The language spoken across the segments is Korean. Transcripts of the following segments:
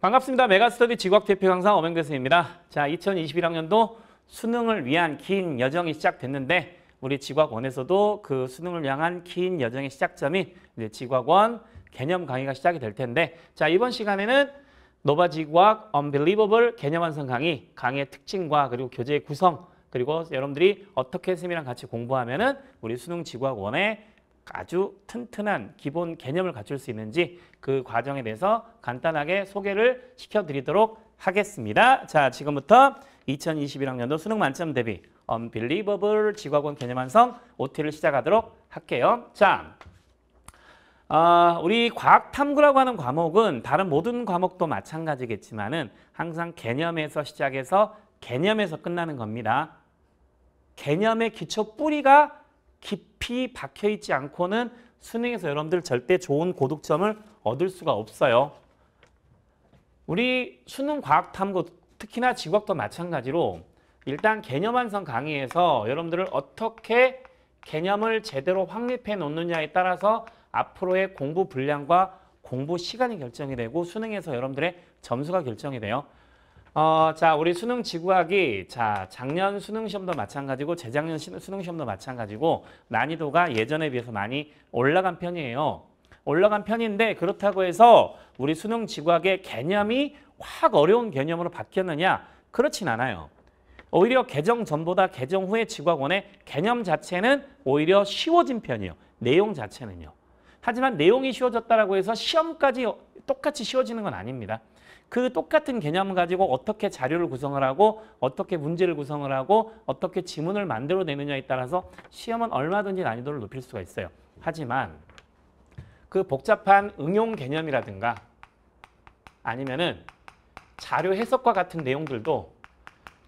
반갑습니다. 메가스터디 지구학 대표 강사 엄영교수입니다 자, 2021학년도 수능을 위한 긴 여정이 시작됐는데 우리 지구학원에서도 그 수능을 향한 긴 여정의 시작점이 이제 지구학원 개념 강의가 시작이 될 텐데 자, 이번 시간에는 노바 지구학 Unbelievable 개념 완성 강의, 강의의 특징과 그리고 교재의 구성 그리고 여러분들이 어떻게 쌤이랑 같이 공부하면은 우리 수능 지구학원의 아주 튼튼한 기본 개념을 갖출 수 있는지 그 과정에 대해서 간단하게 소개를 시켜드리도록 하겠습니다. 자, 지금부터 2021학년도 수능 만점 대비 Unbelievable 지과권 개념 완성 OT를 시작하도록 할게요. 자, 어, 우리 과학탐구라고 하는 과목은 다른 모든 과목도 마찬가지겠지만 은 항상 개념에서 시작해서 개념에서 끝나는 겁니다. 개념의 기초 뿌리가 깊이 박혀있지 않고는 수능에서 여러분들 절대 좋은 고득점을 얻을 수가 없어요. 우리 수능 과학탐구 특히나 지구도 마찬가지로 일단 개념 완성 강의에서 여러분들을 어떻게 개념을 제대로 확립해 놓느냐에 따라서 앞으로의 공부 분량과 공부 시간이 결정이 되고 수능에서 여러분들의 점수가 결정이 돼요. 어, 자, 우리 수능 지구학이 자, 작년 수능 시험도 마찬가지고 재작년 수능 시험도 마찬가지고 난이도가 예전에 비해서 많이 올라간 편이에요. 올라간 편인데 그렇다고 해서 우리 수능 지구학의 개념이 확 어려운 개념으로 바뀌었느냐? 그렇진 않아요. 오히려 개정 전보다 개정 후에 지구학원의 개념 자체는 오히려 쉬워진 편이에요. 내용 자체는요. 하지만 내용이 쉬워졌다라고 해서 시험까지 똑같이 쉬워지는 건 아닙니다. 그 똑같은 개념을 가지고 어떻게 자료를 구성을 하고 어떻게 문제를 구성을 하고 어떻게 지문을 만들어내느냐에 따라서 시험은 얼마든지 난이도를 높일 수가 있어요. 하지만 그 복잡한 응용 개념이라든가 아니면은 자료 해석과 같은 내용들도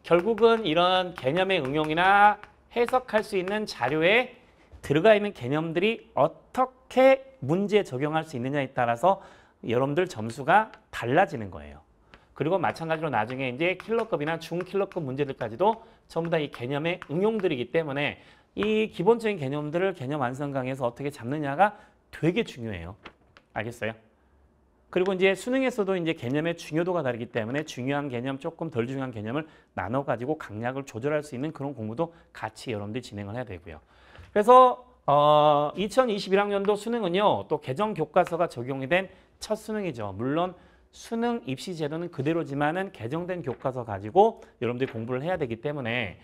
결국은 이런 개념의 응용이나 해석할 수 있는 자료에 들어가 있는 개념들이 어떻게 문제에 적용할 수 있느냐에 따라서 여러분들 점수가 달라지는 거예요. 그리고 마찬가지로 나중에 이제 킬러급이나 중킬러급 문제들까지도 전부 다 이 개념의 응용들이기 때문에 이 기본적인 개념들을 개념 완성 강에서 어떻게 잡느냐가 되게 중요해요. 알겠어요? 그리고 이제 수능에서도 이제 개념의 중요도가 다르기 때문에 중요한 개념, 조금 덜 중요한 개념을 나눠 가지고 강약을 조절할 수 있는 그런 공부도 같이 여러분들이 진행을 해야 되고요. 그래서 어, 2021학년도 수능은요. 또 개정 교과서가 적용이 된첫 수능이죠. 물론 수능 입시 제도는 그대로지만은 개정된 교과서 가지고 여러분들이 공부를 해야 되기 때문에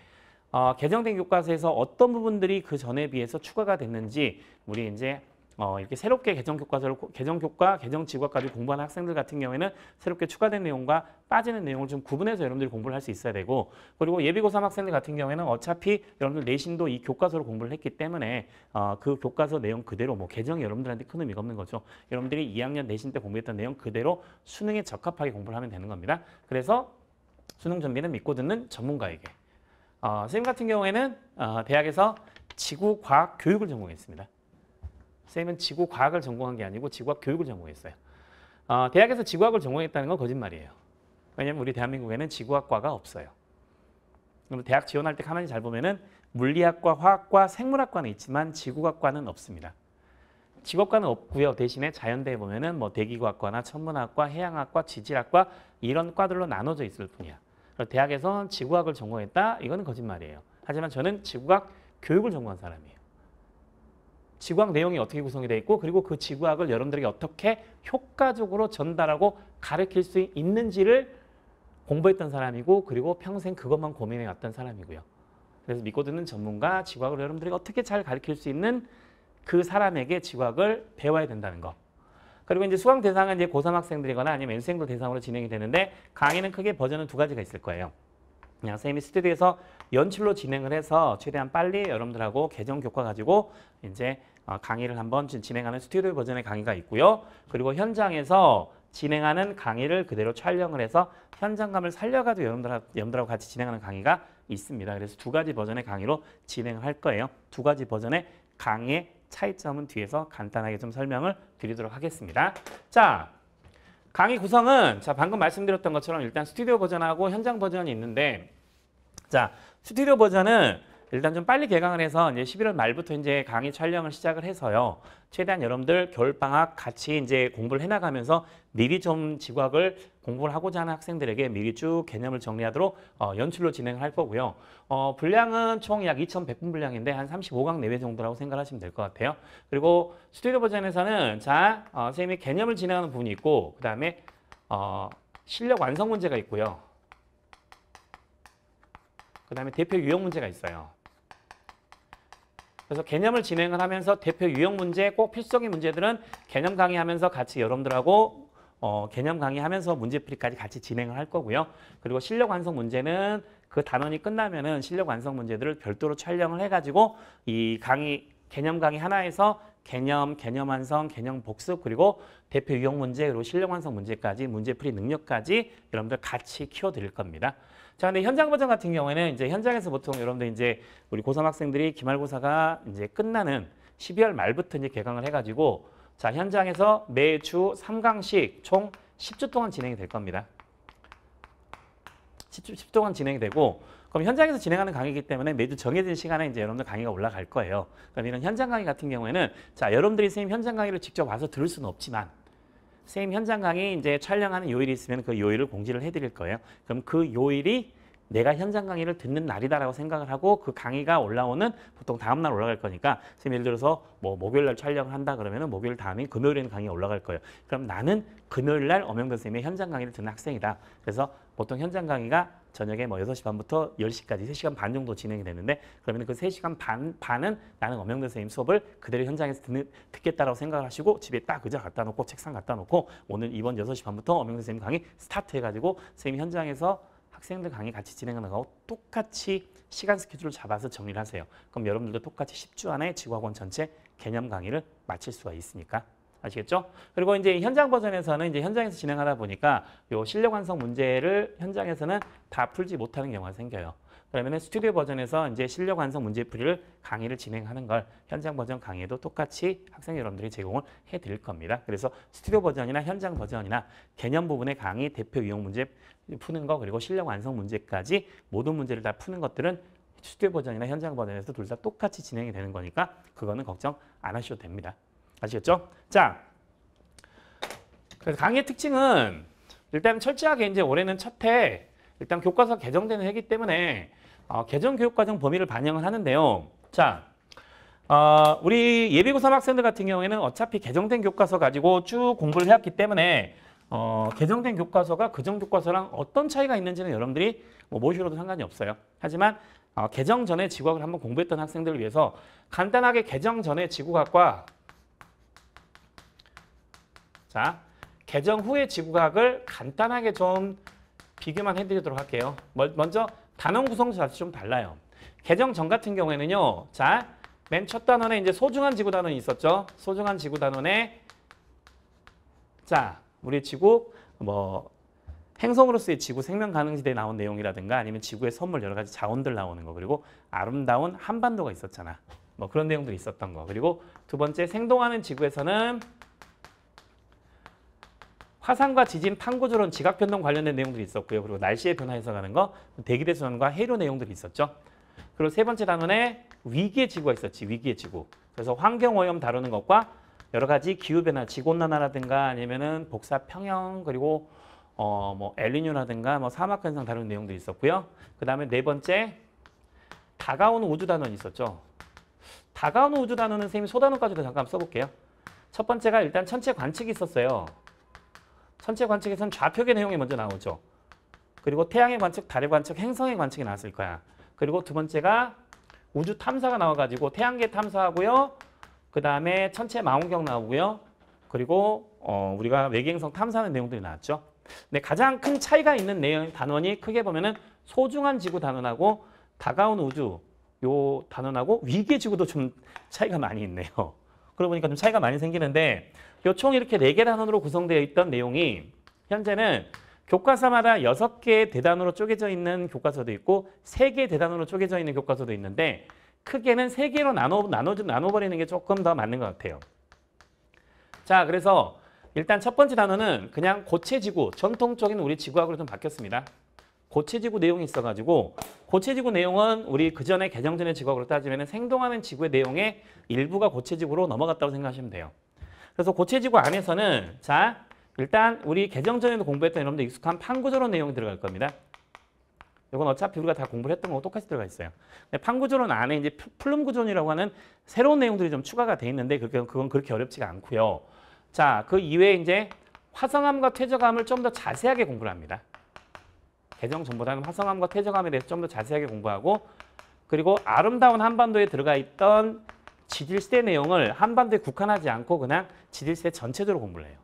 어, 개정된 교과서에서 어떤 부분들이 그 전에 비해서 추가가 됐는지 우리 이제 어, 이렇게 새롭게 개정 교과서를 개정 교과, 개정 지구과까지 공부하는 학생들 같은 경우에는 새롭게 추가된 내용과 빠지는 내용을 좀 구분해서 여러분들이 공부를 할 수 있어야 되고 그리고 예비고3 학생들 같은 경우에는 어차피 여러분들 내신도 이 교과서로 공부를 했기 때문에 어, 그 교과서 내용 그대로 뭐 개정이 여러분들한테 큰 의미가 없는 거죠. 여러분들이 2학년 내신 때 공부했던 내용 그대로 수능에 적합하게 공부를 하면 되는 겁니다. 그래서 수능 준비는 믿고 듣는 전문가에게 어, 선생님 같은 경우에는 어, 대학에서 지구과학 교육을 전공했습니다. 선생님은 지구과학을 전공한 게 아니고 지구학 교육을 전공했어요. 어, 대학에서 지구학을 전공했다는 건 거짓말이에요. 왜냐면 우리 대한민국에는 지구학과가 없어요. 그럼 대학 지원할 때 가만히 잘 보면은 물리학과, 화학과, 생물학과는 있지만 지구학과는 없습니다. 직업과는 없고요. 대신에 자연대에 보면은 뭐 대기과학과나 천문학과, 해양학과, 지질학과 이런 과들로 나눠져 있을 뿐이야. 대학에서 지구학을 전공했다? 이거는 거짓말이에요. 하지만 저는 지구학 교육을 전공한 사람이에요. 지구학 내용이 어떻게 구성이 되어 있고 그리고 그 지구학을 여러분들에게 어떻게 효과적으로 전달하고 가르칠 수 있는지를 공부했던 사람이고 그리고 평생 그것만 고민해 왔던 사람이고요. 그래서 믿고 듣는 전문가, 지구학을 여러분들에게 어떻게 잘 가르칠 수 있는 그 사람에게 지구학을 배워야 된다는 것. 그리고 이제 수강 대상은 이제 고3 학생들이거나 아니면 N생도 대상으로 진행이 되는데 강의는 크게 버전은 두 가지가 있을 거예요. 그냥 선생님이 스튜디오에서 연출로 진행을 해서 최대한 빨리 여러분들하고 개정 교과 가지고 이제 어, 강의를 한번 진행하는 스튜디오 버전의 강의가 있고요. 그리고 현장에서 진행하는 강의를 그대로 촬영을 해서 현장감을 살려가지고 여러분들하, 여러분들하고 같이 진행하는 강의가 있습니다. 그래서 두 가지 버전의 강의로 진행을 할 거예요. 두 가지 버전의 강의의 차이점은 뒤에서 간단하게 좀 설명을 드리도록 하겠습니다. 자, 강의 구성은 자 방금 말씀드렸던 것처럼 일단 스튜디오 버전하고 현장 버전이 있는데 자 스튜디오 버전은 일단 좀 빨리 개강을 해서 이제 11월 말부터 이제 강의 촬영을 시작을 해서요. 최대한 여러분들 겨울방학 같이 이제 공부를 해나가면서 미리 좀 지각을 공부를 하고자 하는 학생들에게 미리 쭉 개념을 정리하도록 어, 연출로 진행을 할 거고요. 어, 분량은 총 약 2,100분 분량인데 한 35강 내외 정도라고 생각하시면 될 것 같아요. 그리고 스튜디오 버전에서는 자, 어, 선생님이 개념을 진행하는 부분이 있고 그 다음에 어, 실력 완성 문제가 있고요. 그 다음에 대표 유형 문제가 있어요. 그래서 개념을 진행을 하면서 대표 유형 문제 꼭 필수적인 문제들은 개념 강의하면서 같이 여러분들하고 어, 개념 강의하면서 문제풀이까지 같이 진행을 할 거고요. 그리고 실력 완성 문제는 그 단원이 끝나면은 실력 완성 문제들을 별도로 촬영을 해가지고 이 강의 개념 강의 하나에서 개념, 개념 완성, 개념 복습, 그리고 대표 유형 문제, 그리고 실력 완성 문제까지, 문제풀이 능력까지 여러분들 같이 키워드릴 겁니다. 자, 근데 현장 버전 같은 경우에는 이제 현장에서 보통 여러분들 이제 우리 고3 학생들이 기말고사가 이제 끝나는 12월 말부터 이제 개강을 해가지고 자, 현장에서 매주 3강씩 총 10주 동안 진행이 될 겁니다. 10주, 10주 동안 진행이 되고 그럼 현장에서 진행하는 강의이기 때문에 매주 정해진 시간에 이제 여러분들 강의가 올라갈 거예요. 그러니까 이런 현장 강의 같은 경우에는 자, 여러분들이 선생님 현장 강의를 직접 와서 들을 수는 없지만 선생님 현장 강의 이제 촬영하는 요일이 있으면 그 요일을 공지를 해드릴 거예요. 그럼 그 요일이 내가 현장 강의를 듣는 날이다라고 생각을 하고 그 강의가 올라오는 보통 다음 날 올라갈 거니까 선생님 예를 들어서 뭐 목요일 날 촬영을 한다 그러면은 목요일 다음인 금요일에는 강의가 올라갈 거예요. 그럼 나는 금요일 날 엄영근 선생님의 현장 강의를 듣는 학생이다. 그래서 보통 현장 강의가 저녁에 뭐 6시 반부터 10시까지 3시간 반 정도 진행이 되는데 그러면 그 3시간 반, 반은 나는 엄영대 선생님 수업을 그대로 현장에서 듣는, 듣겠다라고 생각을 하시고 집에 딱 의자 갖다 놓고 책상 갖다 놓고 오늘 이번 6시 반부터 엄영대 선생님 강의 스타트 해가지고 선생님 현장에서 학생들 강의 같이 진행하는 거하고 똑같이 시간 스케줄을 잡아서 정리를 하세요. 그럼 여러분들도 똑같이 10주 안에 지구학원 전체 개념 강의를 마칠 수가 있으니까 아시겠죠? 그리고 이제 현장 버전에서는 이제 현장에서 진행하다 보니까 요 실력 완성 문제를 현장에서는 다 풀지 못하는 경우가 생겨요. 그러면 스튜디오 버전에서 이제 실력 완성 문제풀이를 강의를 진행하는 걸 현장 버전 강의에도 똑같이 학생 여러분들이 제공을 해 드릴 겁니다. 그래서 스튜디오 버전이나 현장 버전이나 개념 부분의 강의, 대표 유형 문제 푸는 거 그리고 실력 완성 문제까지 모든 문제를 다 푸는 것들은 스튜디오 버전이나 현장 버전에서 둘 다 똑같이 진행이 되는 거니까 그거는 걱정 안 하셔도 됩니다. 아시겠죠? 자, 그래서 강의의 특징은 일단 철저하게 이제 올해는 첫해 일단 교과서 개정되는 해기 때문에 어, 개정 교육과정 범위를 반영을 하는데요. 자, 어, 우리 예비고삼 학생들 같은 경우에는 어차피 개정된 교과서 가지고 쭉 공부를 해왔기 때문에 어, 개정된 교과서가 그정 교과서랑 어떤 차이가 있는지는 여러분들이 뭐 모시로도 상관이 없어요. 하지만 어, 개정 전에 지구학을 한번 공부했던 학생들을 위해서 간단하게 개정 전에 지구학과 자, 개정 후의 지구과학을 간단하게 좀 비교만 해드리도록 할게요. 뭐, 먼저 단원 구성 자체 좀 달라요. 개정 전 같은 경우에는요. 자, 맨 첫 단원에 이제 소중한 지구 단원이 있었죠. 소중한 지구 단원에 자, 우리 지구 뭐 행성으로서의 지구 생명 가능지대에 나온 내용이라든가 아니면 지구의 선물 여러 가지 자원들 나오는 거 그리고 아름다운 한반도가 있었잖아. 뭐 그런 내용들이 있었던 거. 그리고 두 번째 생동하는 지구에서는 화산과 지진, 판고조론, 지각 변동 관련된 내용들이 있었고요. 그리고 날씨의 변화 해석하는 거, 대기대 전환과 해류 내용들이 있었죠. 그리고 세 번째 단원에 위기의 지구가 있었지, 위기의 지구. 그래서 환경오염 다루는 것과 여러 가지 기후변화, 지구온난화라든가 아니면은 복사평형, 그리고 어, 뭐 엘리뇨라든가 뭐 사막현상 다루는 내용도 있었고요. 그 다음에 네 번째, 다가오는 우주 단원이 있었죠. 다가오는 우주 단원은 선생님 이 소단원까지도 잠깐 써볼게요. 첫 번째가 일단 천체 관측이 있었어요. 천체 관측에서는 좌표계 내용이 먼저 나오죠. 그리고 태양의 관측, 달의 관측, 행성의 관측이 나왔을 거야. 그리고 두 번째가 우주 탐사가 나와가지고 태양계 탐사하고요. 그 다음에 천체 망원경 나오고요. 그리고 어, 우리가 외계행성 탐사하는 내용들이 나왔죠. 근데 가장 큰 차이가 있는 내용 단원이 크게 보면은 소중한 지구 단원하고 다가온 우주 요 단원하고 위계 지구도 좀 차이가 많이 있네요. 그러다 보니까 좀 차이가 많이 생기는데 요 총 이렇게 네 개 단원으로 구성되어 있던 내용이 현재는 교과서마다 여섯 개의 대단으로 쪼개져 있는 교과서도 있고 세개의 대단으로 쪼개져 있는 교과서도 있는데 크게는 세개로 나눠, 나눠, 나눠버리는 게 조금 더 맞는 것 같아요. 자, 그래서 일단 첫 번째 단어는 그냥 고체 지구, 전통적인 우리 지구학으로좀 바뀌었습니다. 고체지구 내용이 있어가지고 고체지구 내용은 우리 그 전에 개정 전의 직업으로 따지면 생동하는 지구의 내용의 일부가 고체지구로 넘어갔다고 생각하시면 돼요. 그래서 고체지구 안에서는 자 일단 우리 개정 전에도 공부했던 여러분들 익숙한 판구조론 내용이 들어갈 겁니다. 이건 어차피 우리가 다 공부를 했던 거 똑같이 들어가 있어요. 판구조론 안에 이제 플룸구조론이라고 하는 새로운 내용들이 좀 추가가 돼 있는데 그, 그건 그렇게 어렵지가 않고요. 자, 그 이외에 이제 화성암과 퇴적암을 좀 더 자세하게 공부를 합니다. 개정 전보다는 화성암과 퇴적암에 대해서 좀 더 자세하게 공부하고 그리고 아름다운 한반도에 들어가 있던 지질시대 내용을 한반도에 국한하지 않고 그냥 지질시대 전체적으로 공부를 해요.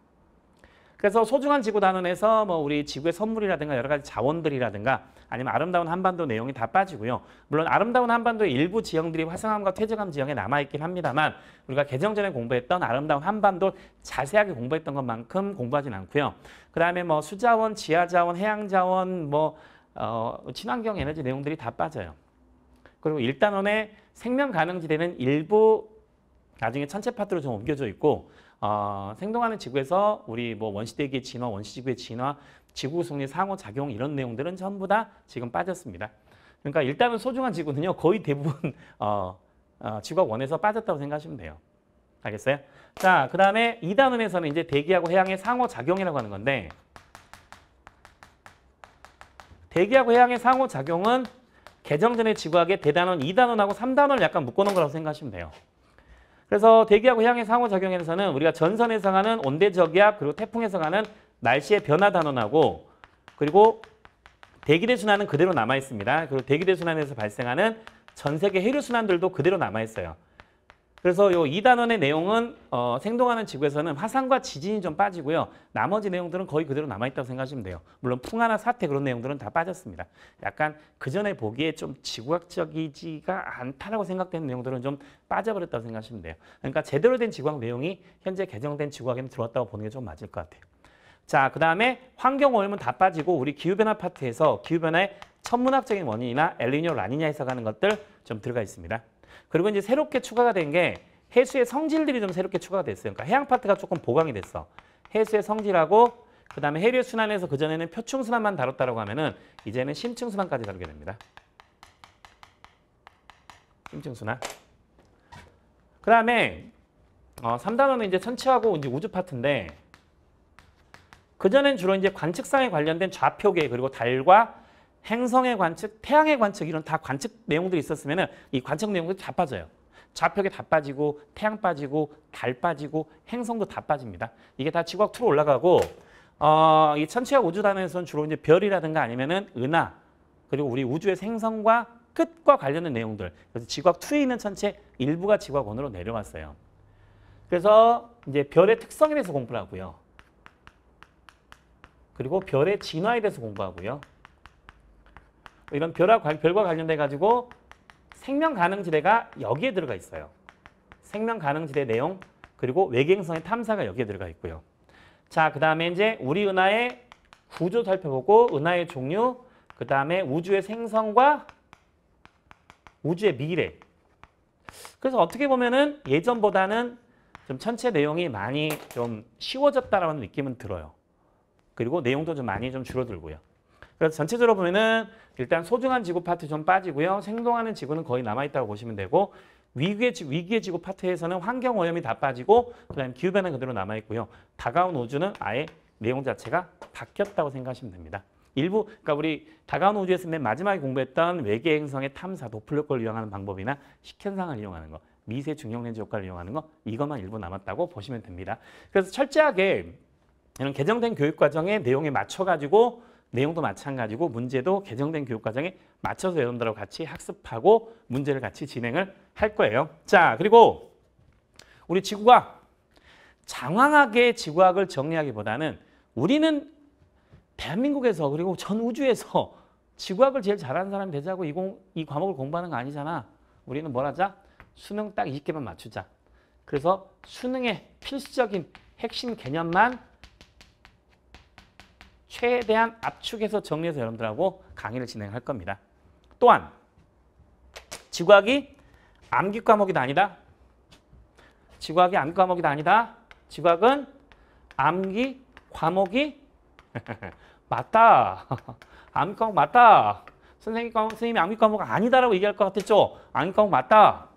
그래서 소중한 지구 단원에서 뭐 우리 지구의 선물이라든가 여러 가지 자원들이라든가 아니면 아름다운 한반도 내용이 다 빠지고요. 물론 아름다운 한반도의 일부 지형들이 화성암과 퇴적암 지형에 남아있긴 합니다만 우리가 개정 전에 공부했던 아름다운 한반도 자세하게 공부했던 것만큼 공부하진 않고요. 그 다음에 뭐 수자원, 지하자원, 해양자원, 뭐 어, 친환경 에너지 내용들이 다 빠져요. 그리고 일단원의 생명 가능 지대는 일부 나중에 천체 파트로 좀 옮겨져 있고 어, 생동하는 지구에서 우리 뭐 원시대기의 진화, 원시지구의 진화, 지구 승리 상호 작용 이런 내용들은 전부 다 지금 빠졌습니다. 그러니까 일단은 소중한 지구는요 거의 대부분 어, 어, 지구가 원에서 빠졌다고 생각하시면 돼요. 알겠어요? 자, 그 다음에 이단원에서는 이제 대기하고 해양의 상호작용이라고 하는 건데 대기하고 해양의 상호작용은 개정 전의 지구학의 대단원, 이단원하고삼단원을 약간 묶어놓은 거라고 생각하시면 돼요. 그래서 대기하고 해양의 상호작용에서는 우리가 전선에서 가는 온대저기압 그리고 태풍에서 가는 날씨의 변화 단원하고 그리고 대기대 순환은 그대로 남아 있습니다. 그리고 대기대 순환에서 발생하는 전 세계 해류 순환들도 그대로 남아 있어요. 그래서 요 이단원의 내용은 어, 생동하는 지구에서는 화산과 지진이 좀 빠지고요. 나머지 내용들은 거의 그대로 남아있다고 생각하시면 돼요. 물론 풍화나 사태 그런 내용들은 다 빠졌습니다. 약간 그전에 보기에 좀 지구학적이지가 않다라고 생각되는 내용들은 좀 빠져버렸다고 생각하시면 돼요. 그러니까 제대로 된 지구학 내용이 현재 개정된 지구학에는 들어왔다고 보는 게 좀 맞을 것 같아요. 자, 그 다음에 환경 오염은 다 빠지고 우리 기후변화 파트에서 기후변화의 천문학적인 원인이나 엘리뇨 라니냐 해석하는 것들 좀 들어가 있습니다. 그리고 이제 새롭게 추가가 된 게 해수의 성질들이 좀 새롭게 추가가 됐어요. 그러니까 해양 파트가 조금 보강이 됐어. 해수의 성질하고 그 다음에 해류 순환에서 그전에는 표층순환만 다뤘다고 하면은 이제는 심층순환까지 다루게 됩니다. 심층순환. 그 다음에 어, 3단원은 이제 천체하고 이제 우주 파트인데 그전엔 주로 이제 관측상에 관련된 좌표계 그리고 달과 행성의 관측, 태양의 관측 이런 다 관측 내용들이 있었으면 이 관측 내용들이 다 빠져요. 좌표계 다 빠지고 태양 빠지고 달 빠지고 행성도 다 빠집니다. 이게 다 지구학 2로 올라가고 어, 이 천체학 우주단에서는 주로 이제 별이라든가 아니면은 은하 그리고 우리 우주의 생성과 끝과 관련된 내용들 그래서 지구학 2에 있는 천체 일부가 지구학 1으로 내려왔어요. 그래서 이제 별의 특성에 대해서 공부를 하고요. 그리고 별의 진화에 대해서 공부하고요. 이런 별과, 별과 관련돼 가지고 생명 가능지대가 여기에 들어가 있어요. 생명 가능지대 내용 그리고 외계행성의 탐사가 여기에 들어가 있고요. 자, 그 다음에 이제 우리 은하의 구조 살펴보고 은하의 종류, 그 다음에 우주의 생성과 우주의 미래. 그래서 어떻게 보면은 예전보다는 좀 전체 내용이 많이 좀 쉬워졌다라는 느낌은 들어요. 그리고 내용도 좀 많이 좀 줄어들고요. 그래서 전체적으로 보면은 일단 소중한 지구 파트 좀 빠지고요. 생동하는 지구는 거의 남아있다고 보시면 되고 위기의, 위기의 지구 파트에서는 환경 오염이 다 빠지고 그다음 기후변화 그대로 남아있고요. 다가온 우주는 아예 내용 자체가 바뀌었다고 생각하시면 됩니다. 일부 그러니까 우리 다가온 우주에서 맨 마지막에 공부했던 외계 행성의 탐사 도플러거 이용하는 방법이나 식현상을 이용하는 거 미세 중력 렌즈 효과를 이용하는 거 이것만 일부 남았다고 보시면 됩니다. 그래서 철저하게 이런 개정된 교육과정의 내용에 맞춰가지고 내용도 마찬가지고 문제도 개정된 교육과정에 맞춰서 여러분들하고 같이 학습하고 문제를 같이 진행을 할 거예요. 자, 그리고 우리 지구가 장황하게 지구학을 정리하기보다는 우리는 대한민국에서 그리고 전 우주에서 지구학을 제일 잘하는 사람이 되자고 이, 공, 이 과목을 공부하는 거 아니잖아. 우리는 뭘 하자? 수능 딱 20개만 맞추자. 그래서 수능의 필수적인 핵심 개념만 최대한 압축해서 정리해서 여러분들하고 강의를 진행할 겁니다. 또한 지구학이 암기 과목이 아니다. 지구학이 암기 과목이 아니다. 지구학은 암기 과목이 맞다. 암기 과목 맞다. 선생님 과목, 선생님이 암기 과목 아니다라고 얘기할 것 같았죠? 암기 과목 맞다.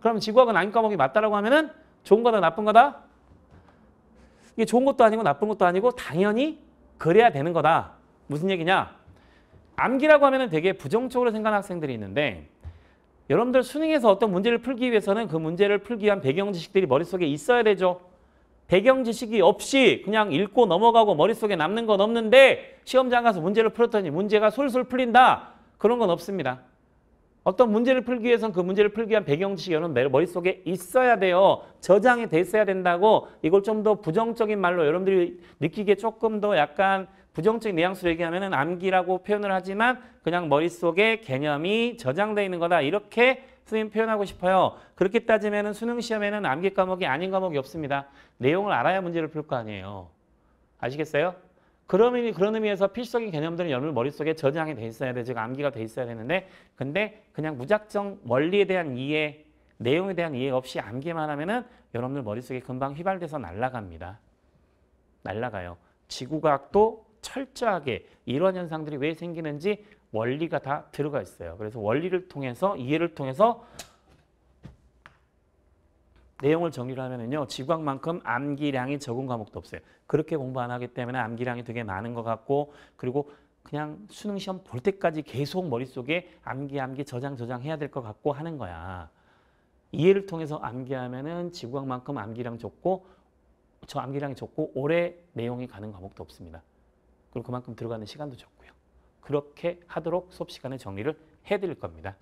그럼 지구학은 암기 과목이 맞다라고 하면은 좋은 거다, 나쁜 거다? 이게 좋은 것도 아니고 나쁜 것도 아니고 당연히 그래야 되는 거다. 무슨 얘기냐? 암기라고 하면 은 되게 부정적으로 생각하는 학생들이 있는데 여러분들 수능에서 어떤 문제를 풀기 위해서는 그 문제를 풀기 위한 배경 지식들이 머릿속에 있어야 되죠. 배경 지식이 없이 그냥 읽고 넘어가고 머릿속에 남는 건 없는데 시험장 가서 문제를 풀었더니 문제가 솔솔 풀린다. 그런 건 없습니다. 어떤 문제를 풀기 위해선 그 문제를 풀기 위한 배경 지식이 머릿속에 있어야 돼요. 저장이 돼 있어야 된다고 이걸 좀 더 부정적인 말로 여러분들이 느끼기에 조금 더 약간 부정적인 뉘앙스로 얘기하면 은 암기라고 표현을 하지만 그냥 머릿속에 개념이 저장돼 있는 거다. 이렇게 선생님 표현하고 싶어요. 그렇게 따지면 은 수능 시험에는 암기 과목이 아닌 과목이 없습니다. 내용을 알아야 문제를 풀 거 아니에요. 아시겠어요? 그런, 그런 의미에서 필수적인 개념들은 여러분 머릿속에 저장이 돼 있어야 돼. 즉 암기가 돼 있어야 되는데 근데 그냥 무작정 원리에 대한 이해, 내용에 대한 이해 없이 암기만 하면은 여러분들 머릿속에 금방 휘발돼서 날아갑니다. 날아가요. 지구과학도 철저하게 이러한 현상들이 왜 생기는지 원리가 다 들어가 있어요. 그래서 원리를 통해서 이해를 통해서 내용을 정리를 하면요. 지구학만큼 암기량이 적은 과목도 없어요. 그렇게 공부 안 하기 때문에 암기량이 되게 많은 것 같고 그리고 그냥 수능 시험 볼 때까지 계속 머릿속에 암기 암기 저장 저장 해야 될 것 같고 하는 거야. 이해를 통해서 암기하면은 지구학만큼 암기량 적고저 암기량이 적고 오래 내용이 가는 과목도 없습니다. 그리고 그만큼 들어가는 시간도 적고요. 그렇게 하도록 수업 시간에 정리를 해드릴 겁니다.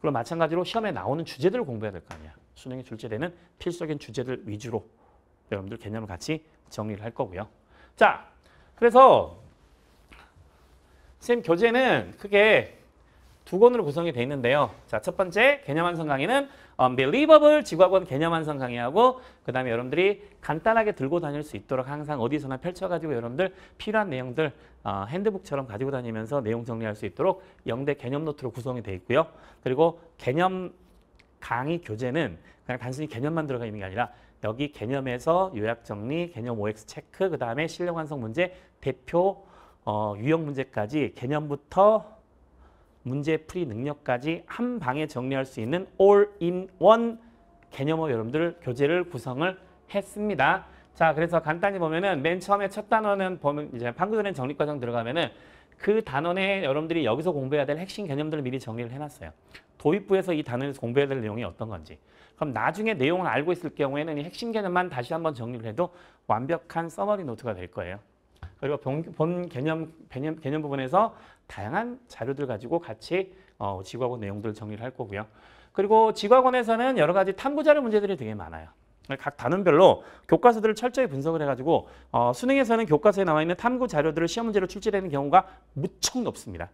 그럼 마찬가지로 시험에 나오는 주제들을 공부해야 될 거 아니야. 수능에 출제되는 필수적인 주제들 위주로 여러분들 개념을 같이 정리를 할 거고요. 자, 그래서 선생님 교재는 크게 두 권으로 구성이 되어 있는데요. 자, 첫 번째 개념 완성 강의는 Unbelievable 음, 지구학원 개념 완성 강의하고 그 다음에 여러분들이 간단하게 들고 다닐 수 있도록 항상 어디서나 펼쳐가지고 여러분들 필요한 내용들 어, 핸드북처럼 가지고 다니면서 내용 정리할 수 있도록 영대 개념 노트로 구성이 되어 있고요. 그리고 개념 강의 교재는 그냥 단순히 개념만 들어가 있는 게 아니라 여기 개념에서 요약 정리, 개념 OX 체크, 그 다음에 실력 완성 문제, 대표 어, 유형 문제까지 개념부터 문제 풀이 능력까지 한 방에 정리할 수 있는 올인원 개념어 여러분들 교재를 구성을 했습니다. 자, 그래서 간단히 보면은 맨 처음에 첫 단어는 보면 이제 판구전의 정립과정 들어가면은 그 단원에 여러분들이 여기서 공부해야 될 핵심 개념들을 미리 정리를 해놨어요. 도입부에서 이 단원에서 공부해야 될 내용이 어떤 건지. 그럼 나중에 내용을 알고 있을 경우에는 이 핵심 개념만 다시 한번 정리를 해도 완벽한 서머리 노트가 될 거예요. 그리고 본 개념, 개념, 개념 부분에서 다양한 자료들 가지고 같이 어, 지구학원 내용들을 정리를 할 거고요. 그리고 지구학원에서는 여러 가지 탐구 자료 문제들이 되게 많아요. 각 단원별로 교과서들을 철저히 분석을 해가지고 어, 수능에서는 교과서에 나와 있는 탐구 자료들을 시험 문제로 출제되는 경우가 무척 높습니다.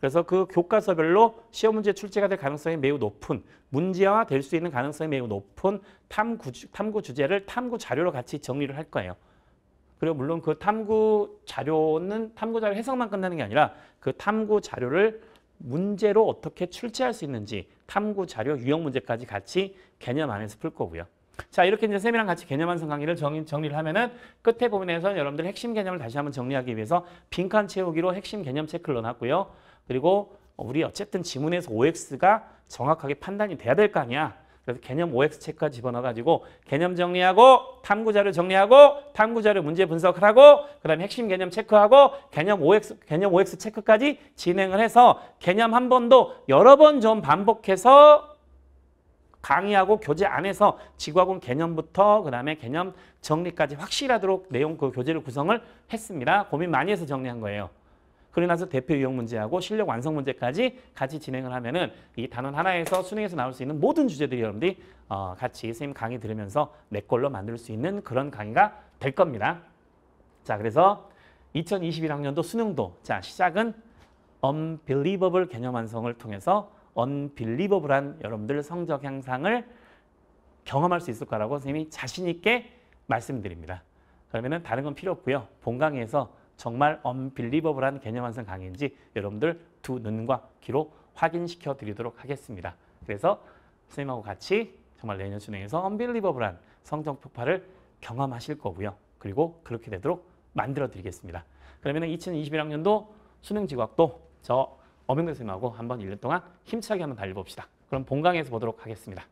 그래서 그 교과서별로 시험 문제 출제가 될 가능성이 매우 높은 문제화 될 수 있는 가능성이 매우 높은 탐구, 탐구 주제를 탐구 자료로 같이 정리를 할 거예요. 그리고 물론 그 탐구 자료는 탐구 자료 해석만 끝나는 게 아니라 그 탐구 자료를 문제로 어떻게 출제할 수 있는지 탐구 자료 유형 문제까지 같이 개념 안에서 풀 거고요. 자 이렇게 이제 쌤이랑 같이 개념 완성 강의를 정리, 정리를 하면은 끝에 부분에서 여러분들 핵심 개념을 다시 한번 정리하기 위해서 빈칸 채우기로 핵심 개념 체크를 넣어놨고요. 그리고 우리 어쨌든 지문에서 OX가 정확하게 판단이 돼야 될 거 아니야. 그래서 개념 OX 체크까지 집어넣어가지고 개념 정리하고 탐구자료 정리하고 탐구자료 문제 분석을 하고 그 다음에 핵심 개념 체크하고 개념 OX, 개념 OX 체크까지 진행을 해서 개념 한 번도 여러 번 좀 반복해서 강의하고 교재 안에서 지구학원 개념부터 그 다음에 개념 정리까지 확실하도록 내용 그 교재를 구성을 했습니다. 고민 많이 해서 정리한 거예요. 그리고 나서 대표 유형 문제하고 실력 완성 문제까지 같이 진행을 하면은 이 단원 하나에서 수능에서 나올 수 있는 모든 주제들이 여러분들이 어, 같이 선생님 강의 들으면서 내 걸로 만들 수 있는 그런 강의가 될 겁니다. 자, 그래서 2021학년도 수능도 자 시작은 unbelievable 개념 완성을 통해서 언빌리버블한 여러분들 성적 향상을 경험할 수 있을 거라고 선생님이 자신 있게 말씀드립니다. 그러면은 다른 건 필요 없고요. 본 강의에서 정말 언빌리버블한 개념 완성 강의인지 여러분들 두 눈과 귀로 확인시켜 드리도록 하겠습니다. 그래서 선생님하고 같이 정말 내년 진행에서 언빌리버블한 성적 폭발을 경험하실 거고요. 그리고 그렇게 되도록 만들어 드리겠습니다. 그러면 2021학년도 수능 지각도 저 어명근 선생님하고 한번 1년 동안 힘차게 한번 달려봅시다. 그럼 본강에서 보도록 하겠습니다.